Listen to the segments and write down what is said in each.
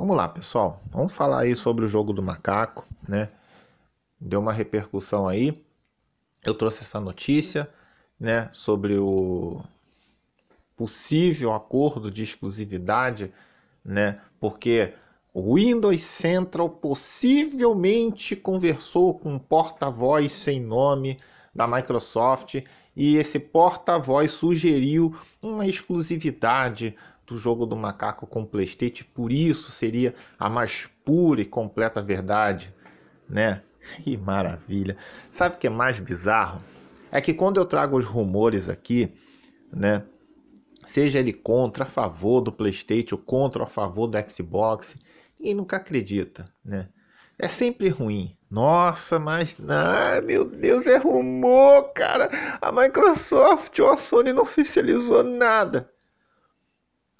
Vamos lá, pessoal. Vamos falar aí sobre o jogo do macaco, né? Deu uma repercussão aí. Eu trouxe essa notícia, né, sobre o possível acordo de exclusividade, né? Porque o Windows Central possivelmente conversou com um porta-voz sem nome da Microsoft e esse porta-voz sugeriu uma exclusividade do jogo do macaco com o PlayStation, por isso seria a mais pura e completa verdade, né? Que maravilha. Sabe o que é mais bizarro? É que quando eu trago os rumores aqui, né? Seja ele contra, a favor do PlayStation, ou contra, a favor do Xbox, ninguém nunca acredita, né? É sempre ruim. Nossa, mas. Ah, meu Deus, é rumor, cara! A Microsoft ou a Sony não oficializou nada.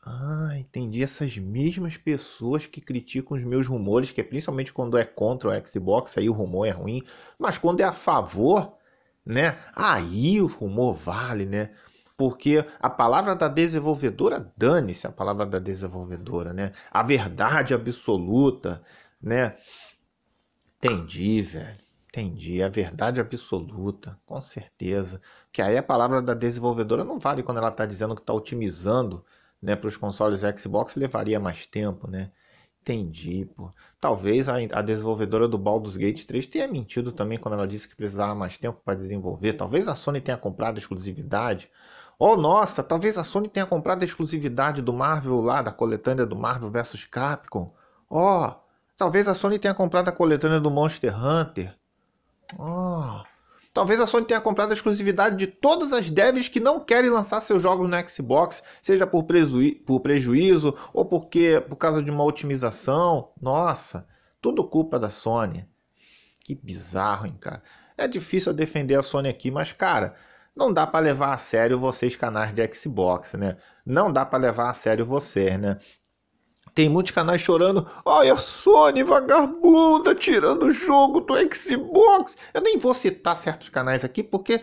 Ah, entendi. Essas mesmas pessoas que criticam os meus rumores, que é principalmente quando é contra o Xbox, aí o rumor é ruim, mas quando é a favor, né? Aí o rumor vale, né? Porque a palavra da desenvolvedora, dane-se a palavra da desenvolvedora, né? A verdade absoluta, né? Entendi, velho. Entendi. A verdade absoluta, com certeza. Que aí a palavra da desenvolvedora não vale quando ela está dizendo que está otimizando né, para os consoles Xbox levaria mais tempo, né? Entendi, pô. Talvez a, a, desenvolvedora do Baldur's Gate 3 tenha mentido também quando ela disse que precisava mais tempo para desenvolver. Talvez a Sony tenha comprado exclusividade. Oh, nossa, talvez a Sony tenha comprado a exclusividade do Marvel lá, da coletânea do Marvel vs Capcom. Oh, talvez a Sony tenha comprado a coletânea do Monster Hunter. Oh, Talvez a Sony tenha comprado a exclusividade de todas as devs que não querem lançar seus jogos no Xbox, seja por, por prejuízo ou porque por causa de uma otimização. Nossa, tudo culpa da Sony. Que bizarro, hein, cara. É difícil eu defender a Sony aqui, mas cara, não dá para levar a sério vocês canais de Xbox, né? Não dá para levar a sério vocês, né? Tem muitos canais chorando. Olha a Sony vagabunda tirando o jogo do Xbox. Eu nem vou citar certos canais aqui porque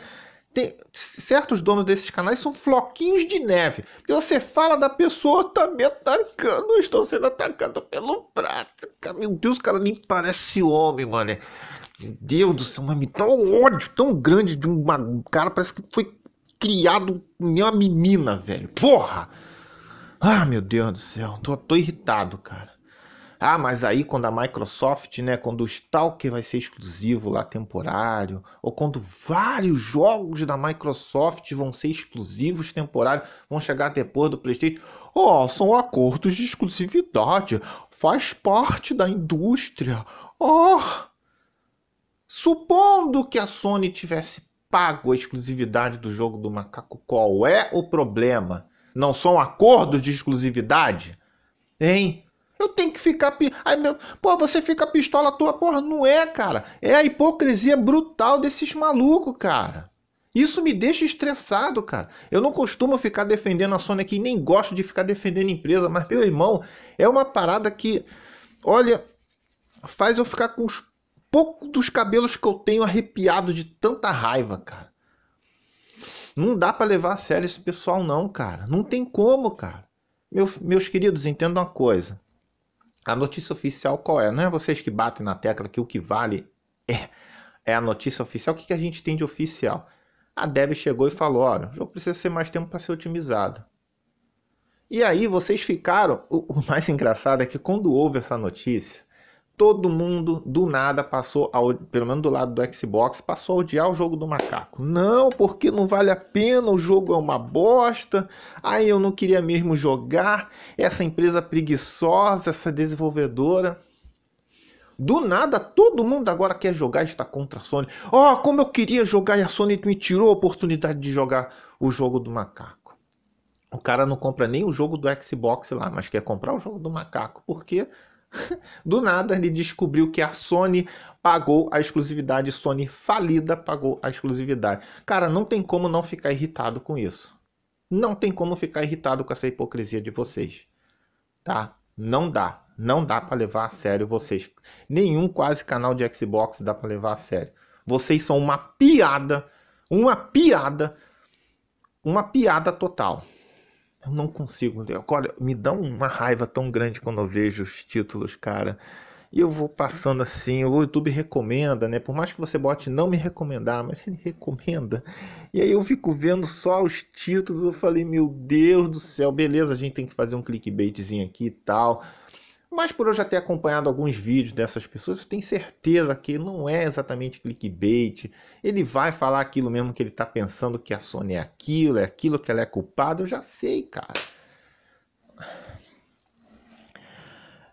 tem, certos donos desses canais são floquinhos de neve. você fala da pessoa, tá me atacando, eu estou sendo atacado pelo prato. Meu Deus, cara, nem parece homem, mano. Meu Deus do céu, mas me dá um ódio tão grande de um cara, parece que foi criado em uma menina, velho. Porra! Ah, meu Deus do céu, tô, tô irritado, cara. Ah, mas aí quando a Microsoft, né, quando o Stalker vai ser exclusivo lá temporário, ou quando vários jogos da Microsoft vão ser exclusivos temporários, vão chegar depois do PlayStation. Oh, são acordos de exclusividade, faz parte da indústria. Oh! Supondo que a Sony tivesse pago a exclusividade do jogo do macaco, qual é o problema? não são acordos de exclusividade? Hein? Eu tenho que ficar. ai meu... Pô, você fica pistola tua, porra, não é, cara. É a hipocrisia brutal desses malucos, cara. Isso me deixa estressado, cara. Eu não costumo ficar defendendo a Sony aqui, nem gosto de ficar defendendo a empresa, mas, meu irmão, é uma parada que, olha, faz eu ficar com os poucos dos cabelos que eu tenho arrepiado de tanta raiva, cara. Não dá para levar a sério esse pessoal, não, cara. Não tem como, cara. Meu, meus queridos, entendam uma coisa. A notícia oficial qual é? Não é vocês que batem na tecla que o que vale é, é a notícia oficial. O que, que a gente tem de oficial? A Dev chegou e falou: olha, o jogo precisa ser mais tempo para ser otimizado. E aí vocês ficaram. O, o mais engraçado é que quando houve essa notícia, todo mundo do nada passou, pelo menos do lado do Xbox, passou a odiar o jogo do macaco. Não, porque não vale a pena, o jogo é uma bosta. Aí eu não queria mesmo jogar. Essa empresa preguiçosa, essa desenvolvedora. Do nada, todo mundo agora quer jogar e está contra a Sony. Ó, oh, como eu queria jogar e a Sony me tirou a oportunidade de jogar o jogo do macaco. O cara não compra nem o jogo do Xbox lá, mas quer comprar o jogo do macaco, porque Do nada ele descobriu que a Sony pagou a exclusividade, Sony falida pagou a exclusividade. Cara, não tem como não ficar irritado com isso. Não tem como ficar irritado com essa hipocrisia de vocês. Tá? Não dá. Não dá para levar a sério vocês. Nenhum quase canal de Xbox dá para levar a sério. Vocês são uma piada, uma piada, uma piada total. Eu não consigo. olha, me dá uma raiva tão grande quando eu vejo os títulos, cara. E eu vou passando assim, o YouTube recomenda, né? Por mais que você bote não me recomendar, mas ele recomenda. E aí eu fico vendo só os títulos, eu falei, meu Deus do céu, beleza, a gente tem que fazer um clickbaitzinho aqui e tal. Mas por eu já ter acompanhado alguns vídeos dessas pessoas, eu tenho certeza que não é exatamente clickbait. Ele vai falar aquilo mesmo que ele está pensando que a Sony é aquilo, é aquilo que ela é culpada. Eu já sei, cara.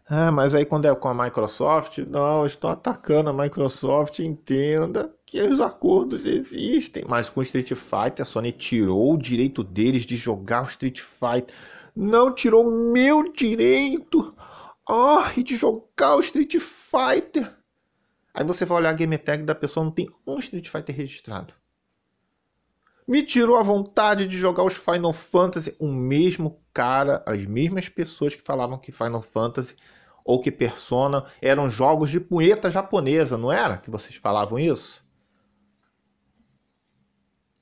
Ah, mas aí quando é com a Microsoft, não, estou atacando a Microsoft, entenda que os acordos existem. Mas com Street Fighter, a Sony tirou o direito deles de jogar o Street Fighter. Não tirou meu direito corre ah, de jogar o Street Fighter. Aí você vai olhar a game tag da pessoa, não tem um Street Fighter registrado. Me tirou a vontade de jogar os Final Fantasy. O mesmo cara, as mesmas pessoas que falavam que Final Fantasy ou que Persona eram jogos de punheta japonesa, não era? Que vocês falavam isso?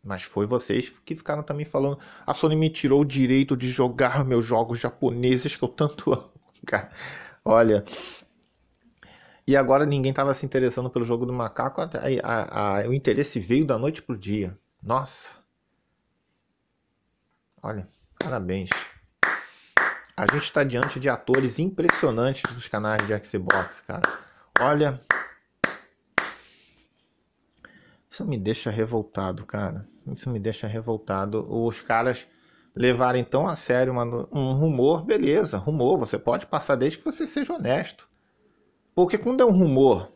Mas foi vocês que ficaram também falando. A Sony me tirou o direito de jogar meus jogos japoneses que eu tanto amo cara. Olha. E agora ninguém estava se interessando pelo jogo do macaco. A, a, a, o interesse veio da noite pro dia. Nossa. Olha, parabéns. A gente está diante de atores impressionantes dos canais de Xbox, cara. Olha. Isso me deixa revoltado, cara. Isso me deixa revoltado. Os caras levar então a sério uma, um rumor, beleza, rumor, você pode passar desde que você seja honesto. Porque quando é um rumor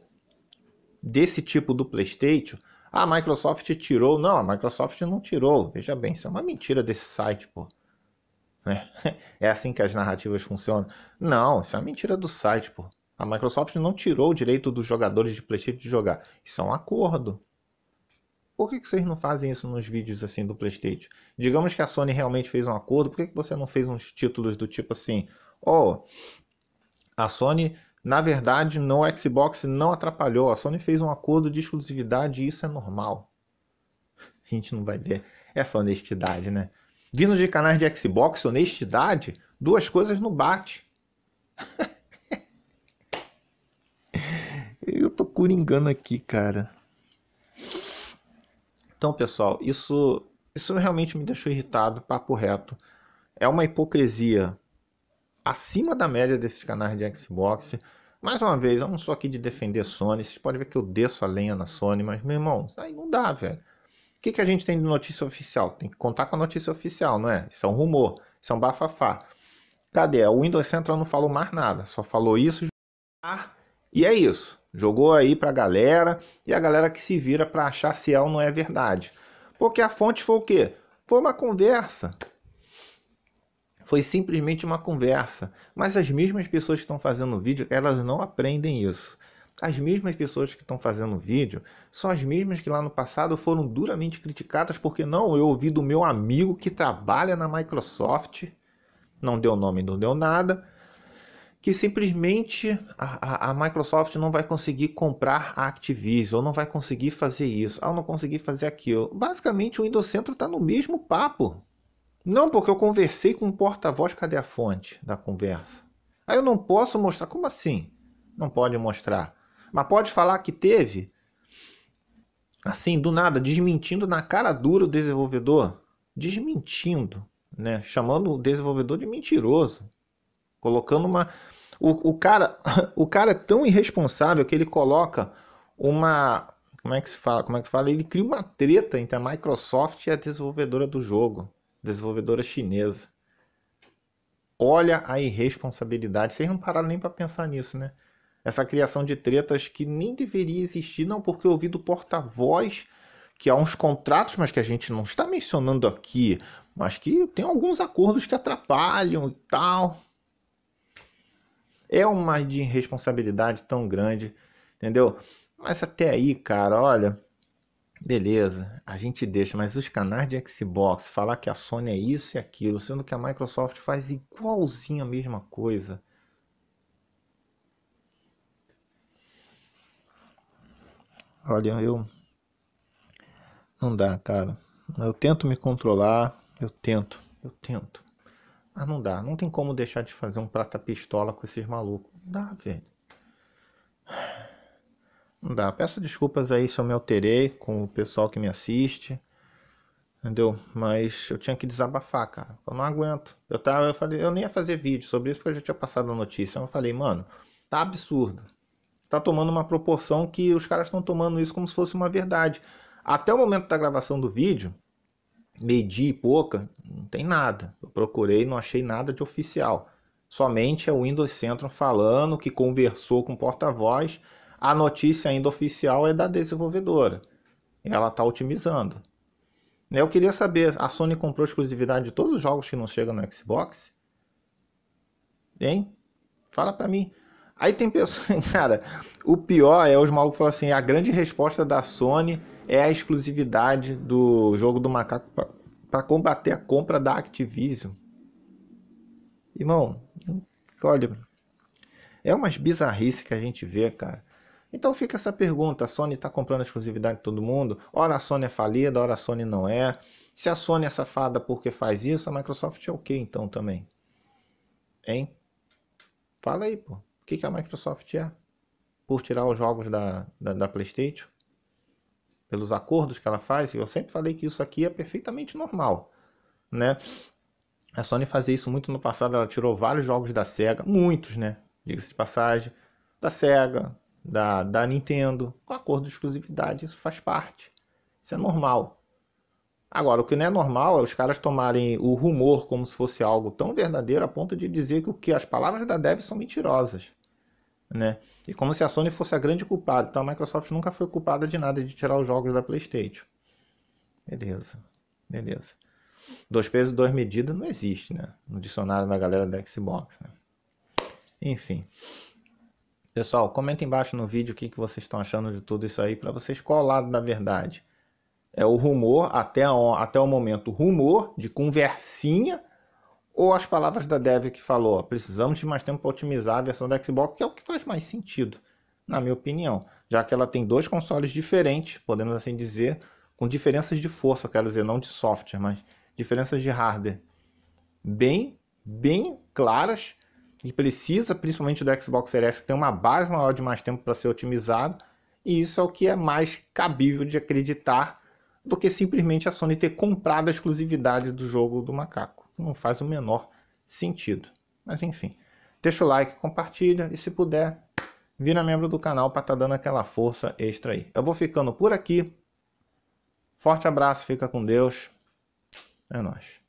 desse tipo do PlayStation, a Microsoft tirou. Não, a Microsoft não tirou. Veja bem, isso é uma mentira desse site, pô. Né? É assim que as narrativas funcionam. Não, isso é uma mentira do site, pô. A Microsoft não tirou o direito dos jogadores de PlayStation de jogar. Isso é um acordo. Por que, que vocês não fazem isso nos vídeos assim do PlayStation? Digamos que a Sony realmente fez um acordo, por que, que você não fez uns títulos do tipo assim? Ó, oh, a Sony, na verdade, no Xbox não atrapalhou. A Sony fez um acordo de exclusividade e isso é normal. A gente não vai ver essa honestidade, né? Vindo de canais de Xbox, honestidade, duas coisas não bate. Eu tô coringando aqui, cara. Então, pessoal, isso, isso realmente me deixou irritado, papo reto. É uma hipocrisia acima da média desses canais de Xbox. Mais uma vez, eu não sou aqui de defender Sony. Vocês podem ver que eu desço a lenha na Sony, mas, meu irmão, aí não dá, velho. O que, que a gente tem de notícia oficial? Tem que contar com a notícia oficial, não é? Isso é um rumor, isso é um bafafá. Cadê? O Windows Central não falou mais nada, só falou isso. Ah, e é isso. Jogou aí para a galera e a galera que se vira para achar se é ou não é verdade. Porque a fonte foi o quê? Foi uma conversa. Foi simplesmente uma conversa. Mas as mesmas pessoas que estão fazendo o vídeo, elas não aprendem isso. As mesmas pessoas que estão fazendo o vídeo são as mesmas que lá no passado foram duramente criticadas porque não, eu ouvi do meu amigo que trabalha na Microsoft, não deu nome, não deu nada, que simplesmente a, a, a, Microsoft não vai conseguir comprar a Activision, ou não vai conseguir fazer isso, ou não conseguir fazer aquilo. Basicamente, o Windows Centro está no mesmo papo. Não, porque eu conversei com o porta-voz, cadê a fonte da conversa? Aí eu não posso mostrar. Como assim? Não pode mostrar. Mas pode falar que teve? Assim, do nada, desmentindo na cara dura o desenvolvedor. Desmentindo, né? Chamando o desenvolvedor de mentiroso. Colocando uma, o, o, cara, o cara é tão irresponsável que ele coloca uma. Como é que se fala? Como é que se fala? Ele cria uma treta entre a Microsoft e a desenvolvedora do jogo, desenvolvedora chinesa. Olha a irresponsabilidade. Vocês não pararam nem para pensar nisso, né? Essa criação de tretas que nem deveria existir, não, porque eu ouvi do porta-voz que há uns contratos, mas que a gente não está mencionando aqui, mas que tem alguns acordos que atrapalham e tal. É uma de irresponsabilidade tão grande, entendeu? Mas até aí, cara, olha, beleza, a gente deixa, mas os canais de Xbox falar que a Sony é isso e aquilo, sendo que a Microsoft faz igualzinho a mesma coisa. Olha, eu não dá, cara. Eu tento me controlar, eu tento, eu tento. Ah, não dá. Não tem como deixar de fazer um prata-pistola com esses malucos. Não dá, velho. Não dá. Peço desculpas aí se eu me alterei com o pessoal que me assiste. Entendeu? Mas eu tinha que desabafar, cara. Eu não aguento. Eu tava, eu falei, eu nem ia fazer vídeo sobre isso porque eu já tinha passado a notícia. Eu falei, mano, tá absurdo. Tá tomando uma proporção que os caras estão tomando isso como se fosse uma verdade. Até o momento da gravação do vídeo, medi pouca, não tem nada. Eu procurei, não achei nada de oficial. Somente é o Windows Central falando que conversou com o porta-voz. A notícia ainda oficial é da desenvolvedora. Ela está otimizando. Eu queria saber, a Sony comprou exclusividade de todos os jogos que não chegam no Xbox? Hein? Fala para mim. Aí tem pessoas, cara, o pior é os malucos falam assim, a grande resposta da Sony é a exclusividade do jogo do macaco para combater a compra da Activision. Irmão, olha, é umas bizarrices que a gente vê, cara. Então fica essa pergunta, a Sony está comprando a exclusividade de todo mundo? Ora a Sony é falida, ora a Sony não é. Se a Sony é safada porque faz isso, a Microsoft é o okay, que então também? Hein? Fala aí, pô que, que a Microsoft é por tirar os jogos da, da, da PlayStation, pelos acordos que ela faz. Eu sempre falei que isso aqui é perfeitamente normal, né? A Sony fazia isso muito no passado, ela tirou vários jogos da Sega, muitos, né? Diga-se de passagem, da Sega, da, da Nintendo, com acordo de exclusividade, isso faz parte. Isso é normal. Agora, o que não é normal é os caras tomarem o rumor como se fosse algo tão verdadeiro a ponto de dizer que o que as palavras da Dev são mentirosas. Né? E como se a Sony fosse a grande culpada. Então a Microsoft nunca foi culpada de nada de tirar os jogos da PlayStation. Beleza, beleza. Dois pesos, duas medidas não existe, né? No dicionário da galera da Xbox, né? Enfim. Pessoal, comenta embaixo no vídeo o que, que vocês estão achando de tudo isso aí para vocês qual lado da verdade. É o rumor, até, a, até o momento, rumor de conversinha ou as palavras da Dev que falou, precisamos de mais tempo para otimizar a versão da Xbox, que é o que faz mais sentido, na minha opinião, já que ela tem dois consoles diferentes, podemos assim dizer, com diferenças de força, quero dizer, não de software, mas diferenças de hardware bem, bem claras e precisa, principalmente do Xbox Series, que tem uma base maior de mais tempo para ser otimizado, e isso é o que é mais cabível de acreditar do que simplesmente a Sony ter comprado a exclusividade do jogo do macaco. Não faz o menor sentido. Mas enfim, deixa o like, compartilha e se puder, vira membro do canal para estar tá dando aquela força extra aí. Eu vou ficando por aqui. Forte abraço, fica com Deus. É nóis.